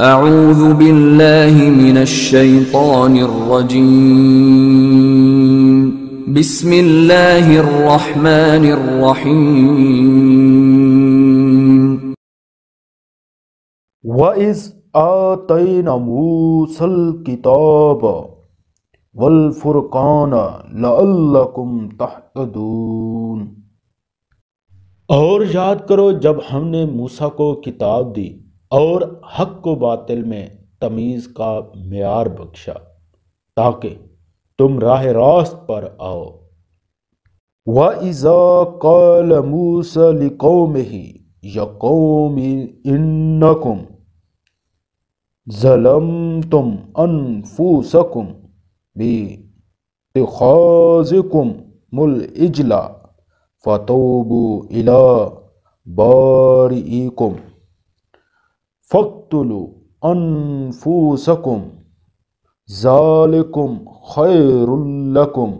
أعوذ بالله من الشيطان الرجيم بسم الله الرحمن الرحيم وإذ آتينا موسى الكتاب والفرقان لعلكم تهتدون और याद करो जब हमने मूसा को किताब दी और हक को बातिल में तमीज़ का मैार बख्शा ताकि तुम राह रास्त पर आओ व इज़ा कल मूसा लिकौम ही यकौम इन्नकुम जलम तुम अनफूसकुम भी तिखाजकुम मुल इजला फतोबू इला बारी कुम फ़क्तुलु अनफूसकुम ज़ालिकुम खैरुल्लकुम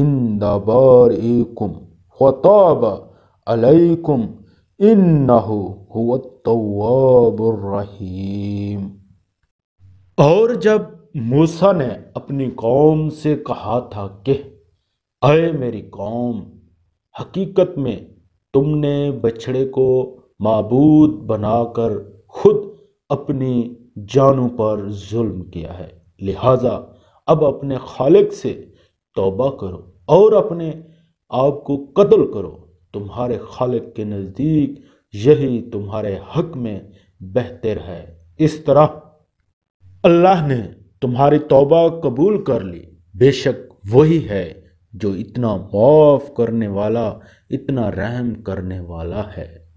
इन बारिकुम ख़ताब अलैकुम इन्नहु हुवत्तवाबुर्रहीम और जब मूसा ने अपनी कौम से कहा था कि अय मेरी कौम हकीकत में तुमने बछड़े को मबूद बनाकर खुद अपनी जानों पर जुल्म किया है लिहाजा अब अपने खालिक से तौबा करो और अपने आप को कत्ल करो तुम्हारे खालिक के नज़दीक यही तुम्हारे हक में बेहतर है इस तरह अल्लाह ने तुम्हारी तौबा कबूल कर ली बेशक वही है जो इतना माफ़ करने वाला इतना रहम करने वाला है